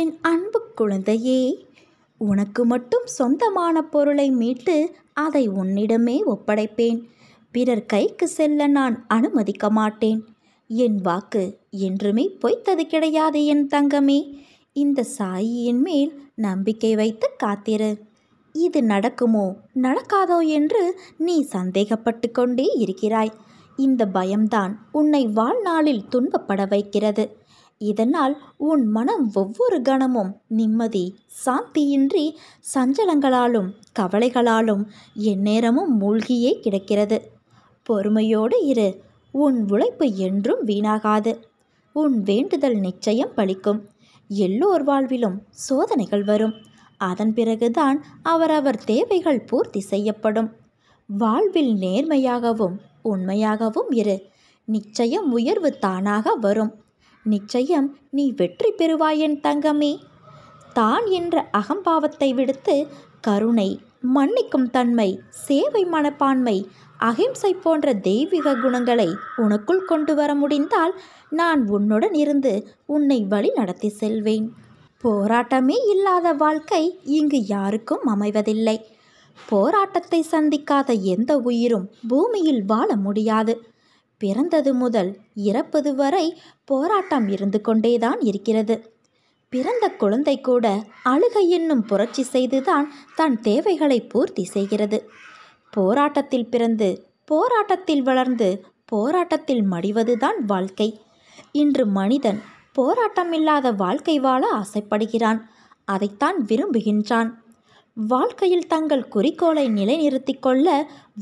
என் அன்பு குழந்தையே உனக்கு மட்டும் சொந்தமான பொருளை மீட்டு அதை உன்னிடமே ஒப்படைப்பேன் பிறர் கைக்கு செல்ல நான் அனுமதிக்க மாட்டேன் என் வாக்கு என்றுமே பொய்த்தது கிடையாது என் தங்கமே இந்த சாயியின் மேல் நம்பிக்கை வைத்து காத்திரு இது நடக்குமோ நடக்காதோ என்று நீ சந்தேகப்பட்டு கொண்டே இருக்கிறாய் இந்த பயம்தான் உன்னை வாழ்நாளில் துன்பப்பட வைக்கிறது இதனால் உன் மனம் ஒவ்வொரு கணமும் நிம்மதி சாந்தியின்றி சஞ்சலங்களாலும் கவலைகளாலும் எந்நேரமும் மூழ்கியே கிடக்கிறது பொறுமையோடு இரு உன் உழைப்பு என்றும் வீணாகாது உன் வேண்டுதல் நிச்சயம் பலிக்கும் எல்லோர் வாழ்விலும் சோதனைகள் வரும் அதன் பிறகுதான் அவரவர் தேவைகள் பூர்த்தி செய்யப்படும் வாழ்வில் நேர்மையாகவும் உண்மையாகவும் இரு நிச்சயம் உயர்வு தானாக வரும் நிச்சயம் நீ வெற்றி பெறுவாயன் தங்கமே தான் என்ற அகம்பாவத்தை விடுத்து கருணை மன்னிக்கும் தன்மை சேவை மனப்பான்மை அகிம்சை போன்ற தெய்வீக குணங்களை உனக்குள் கொண்டு வர முடிந்தால் நான் உன்னுடன் இருந்து உன்னை வழி நடத்தி செல்வேன் போராட்டமே இல்லாத வாழ்க்கை இங்கு யாருக்கும் அமைவதில்லை போராட்டத்தை சந்திக்காத எந்த உயிரும் பூமியில் வாழ முடியாது பிறந்தது முதல் இறப்பது வரை போராட்டம் இருந்து கொண்டேதான் இருக்கிறது பிறந்த குழந்தை கூட அழுகை என்னும் புரட்சி செய்துதான் தன் தேவைகளை பூர்த்தி செய்கிறது போராட்டத்தில் பிறந்து போராட்டத்தில் வளர்ந்து போராட்டத்தில் மடிவதுதான் வாழ்க்கை இன்று மனிதன் போராட்டமில்லாத வாழ்க்கை வாழ ஆசைப்படுகிறான் அதைத்தான் விரும்புகின்றான் வாழ்க்கையில் தங்கள் குறிக்கோளை நிலைநிறுத்திக் கொள்ள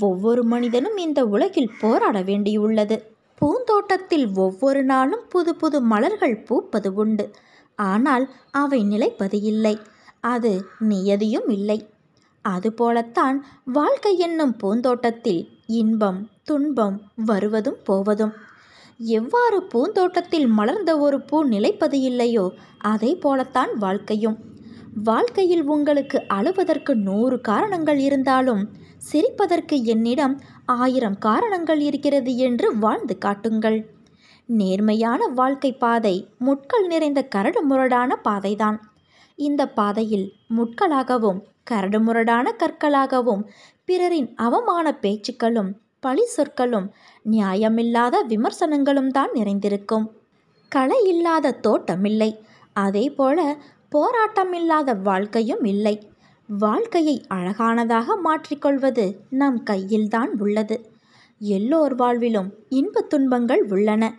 ஒவ்வொரு மனிதனும் இந்த உலகில் போராட வேண்டியுள்ளது பூந்தோட்டத்தில் ஒவ்வொரு நாளும் புது புது மலர்கள் பூப்பது உண்டு ஆனால் அவை நிலைப்பது இல்லை அது நியதியும் இல்லை அதுபோலத்தான் வாழ்க்கை என்னும் பூந்தோட்டத்தில் இன்பம் துன்பம் வருவதும் போவதும் எவ்வாறு பூந்தோட்டத்தில் மலர்ந்த ஒரு பூ நிலைப்பது இல்லையோ அதே போலத்தான் வாழ்க்கையும் வாழ்க்கையில் உங்களுக்கு அழுவதற்கு நூறு காரணங்கள் இருந்தாலும் சிரிப்பதற்கு என்னிடம் ஆயிரம் காரணங்கள் இருக்கிறது என்று வாழ்ந்து காட்டுங்கள் நேர்மையான வாழ்க்கை பாதை முட்கள் நிறைந்த கரடுமுரடான பாதைதான் இந்த பாதையில் முட்களாகவும் கரடுமுரடான கற்களாகவும் பிறரின் அவமான பேச்சுக்களும் பழி சொற்களும் நியாயமில்லாத விமர்சனங்களும் தான் நிறைந்திருக்கும் களை இல்லாத தோட்டமில்லை அதே போல போராட்டம் இல்லாத வாழ்க்கையும் இல்லை வாழ்க்கையை அழகானதாக மாற்றிக்கொள்வது நம் கையில்தான் உள்ளது எல்லோர் வாழ்விலும் இன்ப துன்பங்கள் உள்ளன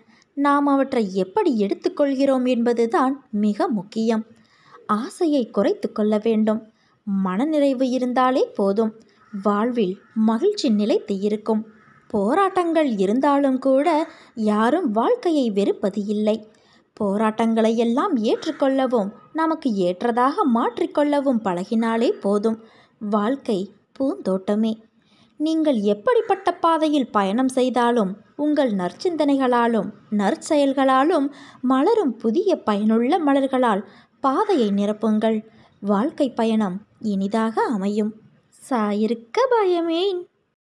நாம் அவற்றை எப்படி எடுத்துக்கொள்கிறோம் என்பதுதான் மிக முக்கியம் ஆசையை குறைத்து கொள்ள வேண்டும் மனநிறைவு இருந்தாலே போதும் வாழ்வில் மகிழ்ச்சி நிலைத்து இருக்கும் போராட்டங்கள் இருந்தாலும் கூட யாரும் வாழ்க்கையை வெறுப்பது இல்லை போராட்டங்களை எல்லாம் ஏற்றுக்கொள்ளவும் நமக்கு ஏற்றதாக மாற்றிக்கொள்ளவும் பழகினாலே போதும் வாழ்க்கை பூந்தோட்டமே நீங்கள் எப்படிப்பட்ட பாதையில் பயணம் செய்தாலும் உங்கள் நற்சிந்தனைகளாலும் நற்செயல்களாலும் மலரும் புதிய பயனுள்ள மலர்களால் பாதையை நிரப்புங்கள் வாழ்க்கை பயணம் இனிதாக அமையும் சாயிருக்க பயமேன்